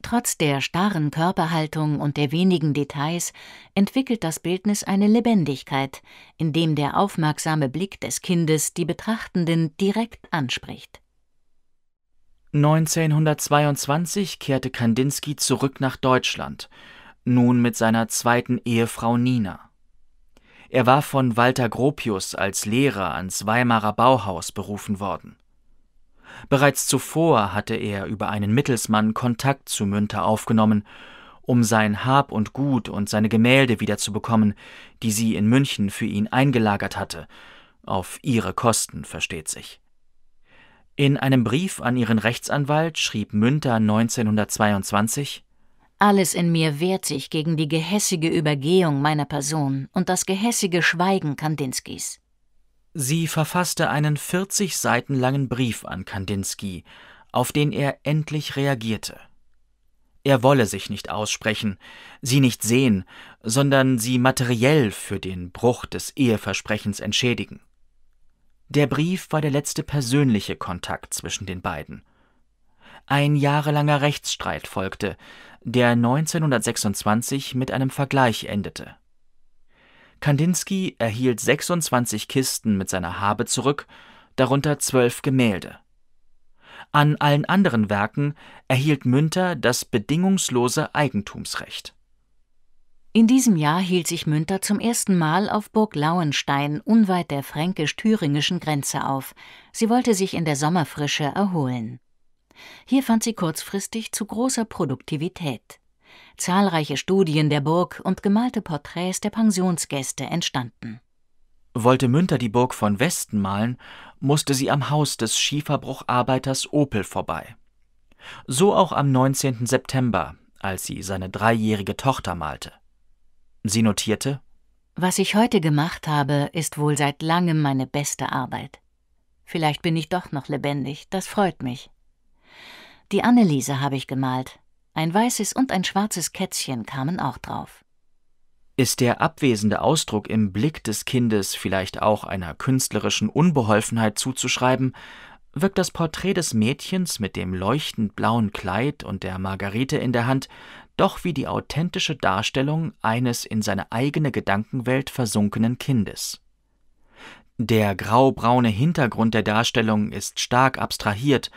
Trotz der starren Körperhaltung und der wenigen Details entwickelt das Bildnis eine Lebendigkeit, indem der aufmerksame Blick des Kindes die Betrachtenden direkt anspricht. 1922 kehrte Kandinsky zurück nach Deutschland nun mit seiner zweiten Ehefrau Nina. Er war von Walter Gropius als Lehrer ans Weimarer Bauhaus berufen worden. Bereits zuvor hatte er über einen Mittelsmann Kontakt zu Münter aufgenommen, um sein Hab und Gut und seine Gemälde wiederzubekommen, die sie in München für ihn eingelagert hatte, auf ihre Kosten, versteht sich. In einem Brief an ihren Rechtsanwalt schrieb Münter 1922 alles in mir wehrt sich gegen die gehässige Übergehung meiner Person und das gehässige Schweigen Kandinskis. Sie verfasste einen 40 Seiten langen Brief an Kandinsky, auf den er endlich reagierte. Er wolle sich nicht aussprechen, sie nicht sehen, sondern sie materiell für den Bruch des Eheversprechens entschädigen. Der Brief war der letzte persönliche Kontakt zwischen den beiden – ein jahrelanger Rechtsstreit folgte, der 1926 mit einem Vergleich endete. Kandinsky erhielt 26 Kisten mit seiner Habe zurück, darunter zwölf Gemälde. An allen anderen Werken erhielt Münter das bedingungslose Eigentumsrecht. In diesem Jahr hielt sich Münter zum ersten Mal auf Burg Lauenstein unweit der fränkisch-thüringischen Grenze auf. Sie wollte sich in der Sommerfrische erholen. Hier fand sie kurzfristig zu großer Produktivität. Zahlreiche Studien der Burg und gemalte Porträts der Pensionsgäste entstanden. Wollte Münter die Burg von Westen malen, musste sie am Haus des Schieferbrucharbeiters Opel vorbei. So auch am 19. September, als sie seine dreijährige Tochter malte. Sie notierte: Was ich heute gemacht habe, ist wohl seit langem meine beste Arbeit. Vielleicht bin ich doch noch lebendig, das freut mich. Die Anneliese habe ich gemalt. Ein weißes und ein schwarzes Kätzchen kamen auch drauf. Ist der abwesende Ausdruck im Blick des Kindes vielleicht auch einer künstlerischen Unbeholfenheit zuzuschreiben, wirkt das Porträt des Mädchens mit dem leuchtend blauen Kleid und der Margarite in der Hand doch wie die authentische Darstellung eines in seine eigene Gedankenwelt versunkenen Kindes. Der graubraune Hintergrund der Darstellung ist stark abstrahiert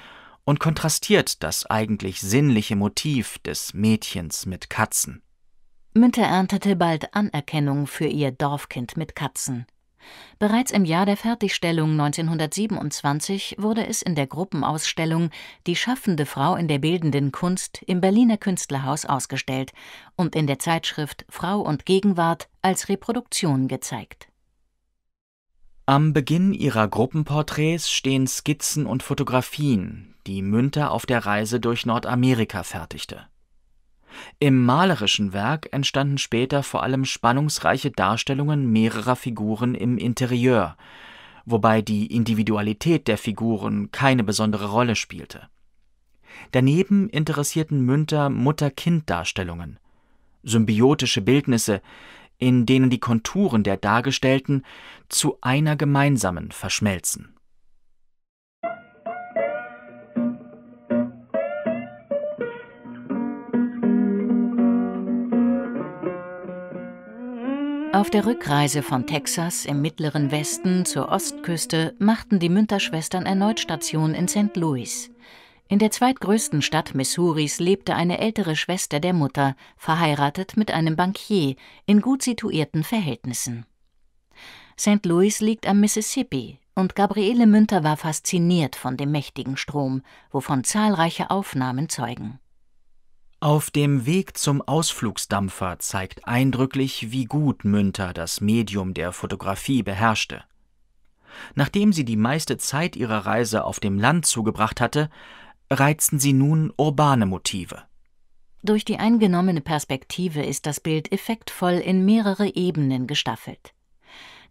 und kontrastiert das eigentlich sinnliche Motiv des Mädchens mit Katzen. Münter erntete bald Anerkennung für ihr Dorfkind mit Katzen. Bereits im Jahr der Fertigstellung 1927 wurde es in der Gruppenausstellung Die schaffende Frau in der bildenden Kunst im Berliner Künstlerhaus ausgestellt und in der Zeitschrift Frau und Gegenwart als Reproduktion gezeigt. Am Beginn ihrer Gruppenporträts stehen Skizzen und Fotografien, die Münter auf der Reise durch Nordamerika fertigte. Im malerischen Werk entstanden später vor allem spannungsreiche Darstellungen mehrerer Figuren im Interieur, wobei die Individualität der Figuren keine besondere Rolle spielte. Daneben interessierten Münter Mutter-Kind-Darstellungen, symbiotische Bildnisse, in denen die Konturen der Dargestellten zu einer gemeinsamen verschmelzen Auf der Rückreise von Texas im mittleren Westen zur Ostküste machten die Münter-Schwestern erneut Station in St. Louis. In der zweitgrößten Stadt Missouris lebte eine ältere Schwester der Mutter, verheiratet mit einem Bankier in gut situierten Verhältnissen. St. Louis liegt am Mississippi, und Gabriele Münter war fasziniert von dem mächtigen Strom, wovon zahlreiche Aufnahmen zeugen. Auf dem Weg zum Ausflugsdampfer zeigt eindrücklich, wie gut Münter das Medium der Fotografie beherrschte. Nachdem sie die meiste Zeit ihrer Reise auf dem Land zugebracht hatte, reizten sie nun urbane Motive. Durch die eingenommene Perspektive ist das Bild effektvoll in mehrere Ebenen gestaffelt.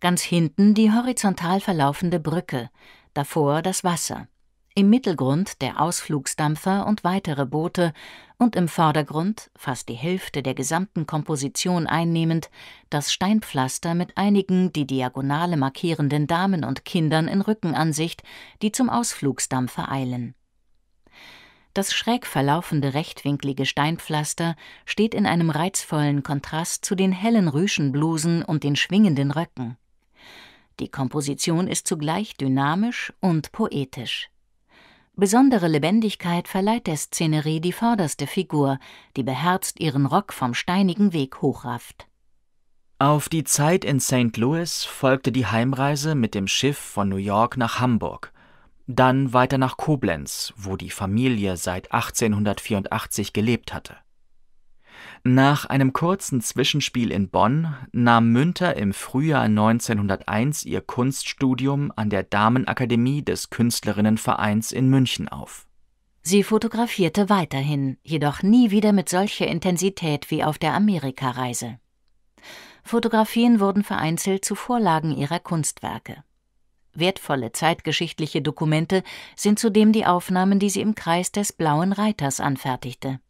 Ganz hinten die horizontal verlaufende Brücke, davor das Wasser im Mittelgrund der Ausflugsdampfer und weitere Boote und im Vordergrund, fast die Hälfte der gesamten Komposition einnehmend, das Steinpflaster mit einigen die Diagonale markierenden Damen und Kindern in Rückenansicht, die zum Ausflugsdampfer eilen. Das schräg verlaufende rechtwinklige Steinpflaster steht in einem reizvollen Kontrast zu den hellen Rüschenblusen und den schwingenden Röcken. Die Komposition ist zugleich dynamisch und poetisch. Besondere Lebendigkeit verleiht der Szenerie die vorderste Figur, die beherzt ihren Rock vom steinigen Weg hochrafft. Auf die Zeit in St. Louis folgte die Heimreise mit dem Schiff von New York nach Hamburg, dann weiter nach Koblenz, wo die Familie seit 1884 gelebt hatte. Nach einem kurzen Zwischenspiel in Bonn nahm Münter im Frühjahr 1901 ihr Kunststudium an der Damenakademie des Künstlerinnenvereins in München auf. Sie fotografierte weiterhin, jedoch nie wieder mit solcher Intensität wie auf der Amerikareise. Fotografien wurden vereinzelt zu Vorlagen ihrer Kunstwerke. Wertvolle zeitgeschichtliche Dokumente sind zudem die Aufnahmen, die sie im Kreis des Blauen Reiters anfertigte.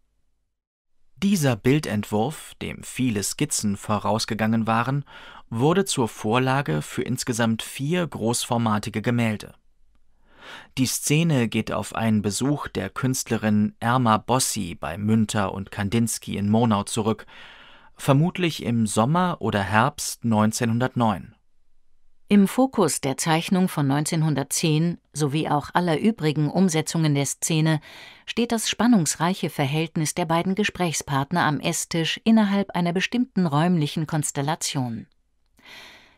Dieser Bildentwurf, dem viele Skizzen vorausgegangen waren, wurde zur Vorlage für insgesamt vier großformatige Gemälde. Die Szene geht auf einen Besuch der Künstlerin Erma Bossi bei Münter und Kandinsky in Monau zurück, vermutlich im Sommer oder Herbst 1909 im Fokus der Zeichnung von 1910 sowie auch aller übrigen Umsetzungen der Szene steht das spannungsreiche Verhältnis der beiden Gesprächspartner am Esstisch innerhalb einer bestimmten räumlichen Konstellation.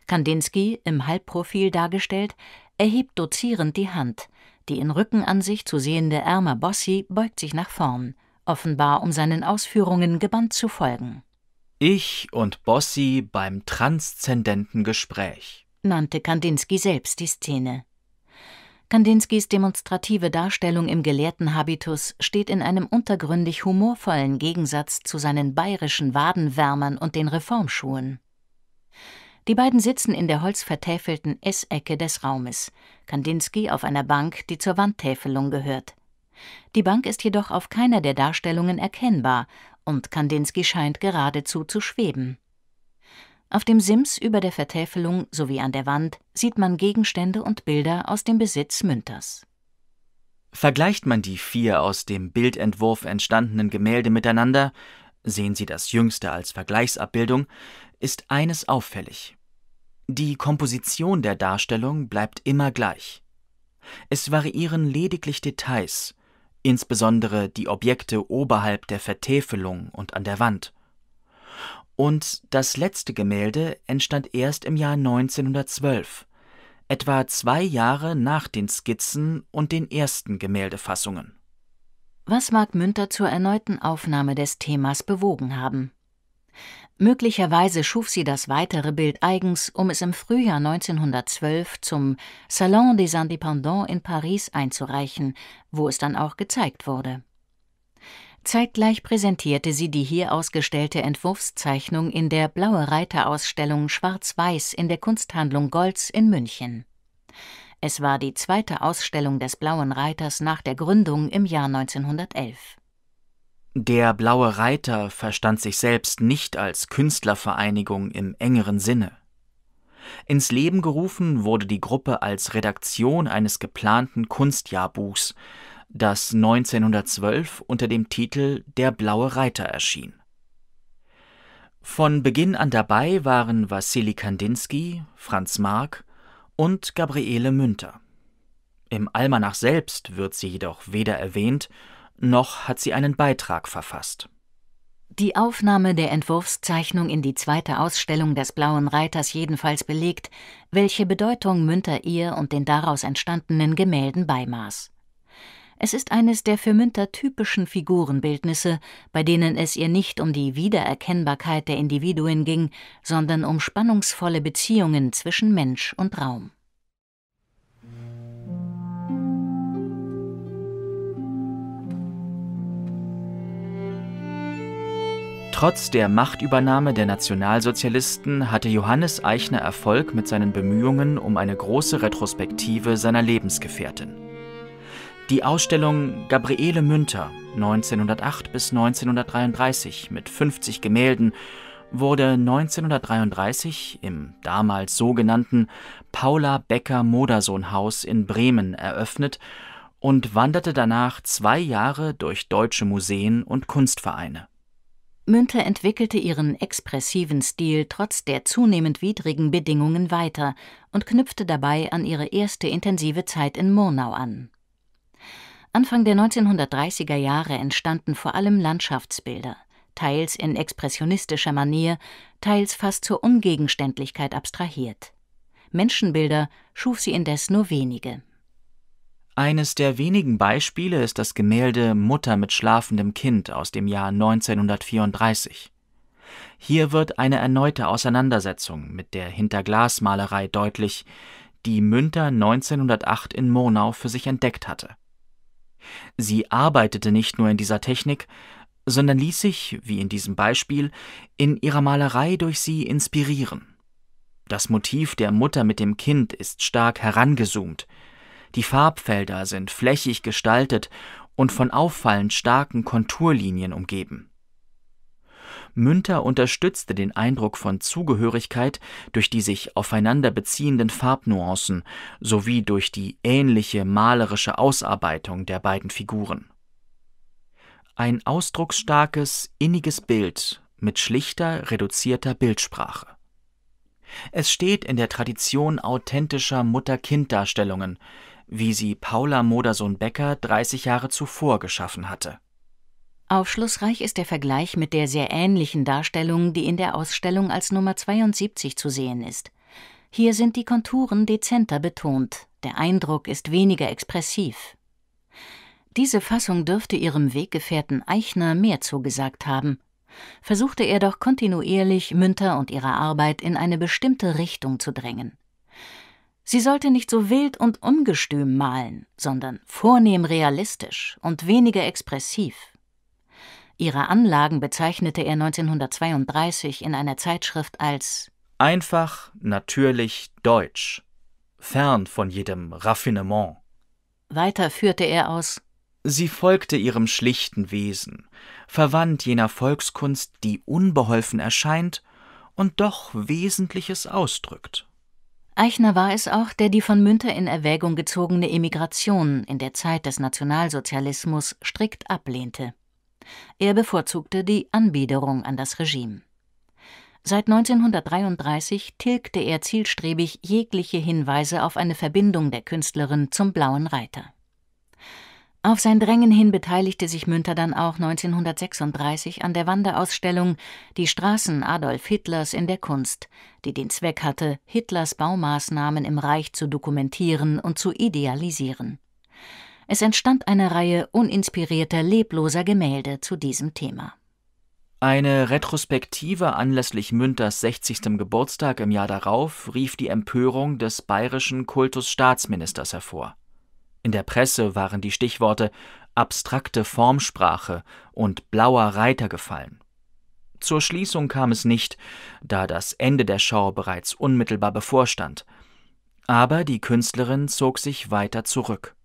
Kandinsky, im Halbprofil dargestellt, erhebt dozierend die Hand. Die in Rückenansicht zu sehende Erma Bossi beugt sich nach vorn, offenbar um seinen Ausführungen gebannt zu folgen. Ich und Bossi beim transzendenten Gespräch nannte Kandinsky selbst die Szene. Kandinskys demonstrative Darstellung im gelehrten Habitus steht in einem untergründig humorvollen Gegensatz zu seinen bayerischen Wadenwärmern und den Reformschuhen. Die beiden sitzen in der holzvertäfelten Essecke des Raumes, Kandinsky auf einer Bank, die zur Wandtäfelung gehört. Die Bank ist jedoch auf keiner der Darstellungen erkennbar und Kandinsky scheint geradezu zu schweben. Auf dem Sims über der Vertäfelung sowie an der Wand sieht man Gegenstände und Bilder aus dem Besitz Münters. Vergleicht man die vier aus dem Bildentwurf entstandenen Gemälde miteinander, sehen Sie das jüngste als Vergleichsabbildung, ist eines auffällig. Die Komposition der Darstellung bleibt immer gleich. Es variieren lediglich Details, insbesondere die Objekte oberhalb der Vertäfelung und an der Wand und das letzte Gemälde entstand erst im Jahr 1912, etwa zwei Jahre nach den Skizzen und den ersten Gemäldefassungen. Was mag Münter zur erneuten Aufnahme des Themas bewogen haben? Möglicherweise schuf sie das weitere Bild eigens, um es im Frühjahr 1912 zum Salon des Indépendants in Paris einzureichen, wo es dann auch gezeigt wurde. Zeitgleich präsentierte sie die hier ausgestellte Entwurfszeichnung in der Blaue Reiter-Ausstellung Schwarz-Weiß in der Kunsthandlung Golz in München. Es war die zweite Ausstellung des Blauen Reiters nach der Gründung im Jahr 1911. Der Blaue Reiter verstand sich selbst nicht als Künstlervereinigung im engeren Sinne. Ins Leben gerufen wurde die Gruppe als Redaktion eines geplanten Kunstjahrbuchs, das 1912 unter dem Titel Der blaue Reiter erschien. Von Beginn an dabei waren Wassili Kandinsky, Franz Mark und Gabriele Münter. Im Almanach selbst wird sie jedoch weder erwähnt, noch hat sie einen Beitrag verfasst. Die Aufnahme der Entwurfszeichnung in die zweite Ausstellung des Blauen Reiters jedenfalls belegt, welche Bedeutung Münter ihr und den daraus entstandenen Gemälden beimaß. Es ist eines der für Münter typischen Figurenbildnisse, bei denen es ihr nicht um die Wiedererkennbarkeit der Individuen ging, sondern um spannungsvolle Beziehungen zwischen Mensch und Raum. Trotz der Machtübernahme der Nationalsozialisten hatte Johannes Eichner Erfolg mit seinen Bemühungen um eine große Retrospektive seiner Lebensgefährtin. Die Ausstellung Gabriele Münter 1908 bis 1933 mit 50 Gemälden wurde 1933 im damals sogenannten Paula Becker Modersohn Haus in Bremen eröffnet und wanderte danach zwei Jahre durch deutsche Museen und Kunstvereine. Münter entwickelte ihren expressiven Stil trotz der zunehmend widrigen Bedingungen weiter und knüpfte dabei an ihre erste intensive Zeit in Murnau an. Anfang der 1930er Jahre entstanden vor allem Landschaftsbilder, teils in expressionistischer Manier, teils fast zur Ungegenständlichkeit abstrahiert. Menschenbilder schuf sie indes nur wenige. Eines der wenigen Beispiele ist das Gemälde Mutter mit schlafendem Kind aus dem Jahr 1934. Hier wird eine erneute Auseinandersetzung mit der Hinterglasmalerei deutlich, die Münter 1908 in Murnau für sich entdeckt hatte. Sie arbeitete nicht nur in dieser Technik, sondern ließ sich, wie in diesem Beispiel, in ihrer Malerei durch sie inspirieren. Das Motiv der Mutter mit dem Kind ist stark herangezoomt. Die Farbfelder sind flächig gestaltet und von auffallend starken Konturlinien umgeben. Münter unterstützte den Eindruck von Zugehörigkeit durch die sich aufeinander beziehenden Farbnuancen sowie durch die ähnliche malerische Ausarbeitung der beiden Figuren. Ein ausdrucksstarkes, inniges Bild mit schlichter, reduzierter Bildsprache. Es steht in der Tradition authentischer Mutter-Kind-Darstellungen, wie sie Paula Modersohn-Becker 30 Jahre zuvor geschaffen hatte. Aufschlussreich ist der Vergleich mit der sehr ähnlichen Darstellung, die in der Ausstellung als Nummer 72 zu sehen ist. Hier sind die Konturen dezenter betont, der Eindruck ist weniger expressiv. Diese Fassung dürfte ihrem Weggefährten Eichner mehr zugesagt haben. Versuchte er doch kontinuierlich, Münter und ihre Arbeit in eine bestimmte Richtung zu drängen. Sie sollte nicht so wild und ungestüm malen, sondern vornehm realistisch und weniger expressiv. Ihre Anlagen bezeichnete er 1932 in einer Zeitschrift als einfach, natürlich deutsch, fern von jedem Raffinement. Weiter führte er aus Sie folgte ihrem schlichten Wesen, verwandt jener Volkskunst, die unbeholfen erscheint und doch Wesentliches ausdrückt. Eichner war es auch, der die von Münter in Erwägung gezogene Emigration in der Zeit des Nationalsozialismus strikt ablehnte. Er bevorzugte die Anbiederung an das Regime. Seit 1933 tilgte er zielstrebig jegliche Hinweise auf eine Verbindung der Künstlerin zum Blauen Reiter. Auf sein Drängen hin beteiligte sich Münter dann auch 1936 an der Wanderausstellung Die Straßen Adolf Hitlers in der Kunst, die den Zweck hatte, Hitlers Baumaßnahmen im Reich zu dokumentieren und zu idealisieren. Es entstand eine Reihe uninspirierter, lebloser Gemälde zu diesem Thema. Eine Retrospektive anlässlich Münters 60. Geburtstag im Jahr darauf rief die Empörung des bayerischen Kultusstaatsministers hervor. In der Presse waren die Stichworte abstrakte Formsprache und blauer Reiter gefallen. Zur Schließung kam es nicht, da das Ende der Schau bereits unmittelbar bevorstand. Aber die Künstlerin zog sich weiter zurück.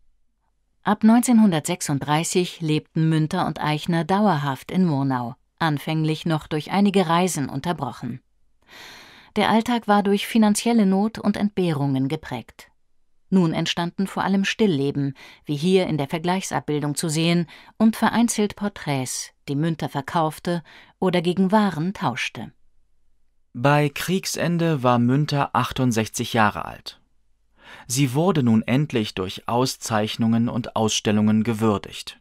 Ab 1936 lebten Münter und Eichner dauerhaft in Murnau, anfänglich noch durch einige Reisen unterbrochen. Der Alltag war durch finanzielle Not und Entbehrungen geprägt. Nun entstanden vor allem Stillleben, wie hier in der Vergleichsabbildung zu sehen, und vereinzelt Porträts, die Münter verkaufte oder gegen Waren tauschte. Bei Kriegsende war Münter 68 Jahre alt Sie wurde nun endlich durch Auszeichnungen und Ausstellungen gewürdigt.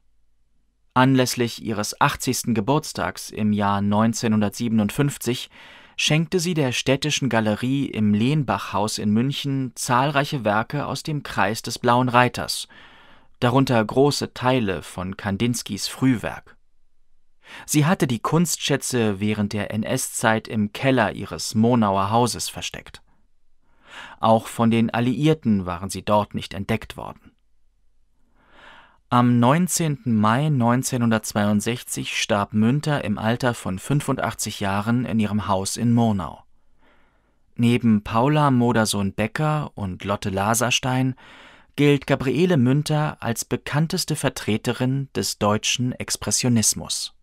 Anlässlich ihres 80. Geburtstags im Jahr 1957 schenkte sie der Städtischen Galerie im Lehnbachhaus in München zahlreiche Werke aus dem Kreis des Blauen Reiters, darunter große Teile von Kandinskys Frühwerk. Sie hatte die Kunstschätze während der NS-Zeit im Keller ihres Monauer Hauses versteckt. Auch von den Alliierten waren sie dort nicht entdeckt worden. Am 19. Mai 1962 starb Münter im Alter von 85 Jahren in ihrem Haus in Murnau. Neben Paula Modersohn-Becker und Lotte Laserstein gilt Gabriele Münter als bekannteste Vertreterin des deutschen Expressionismus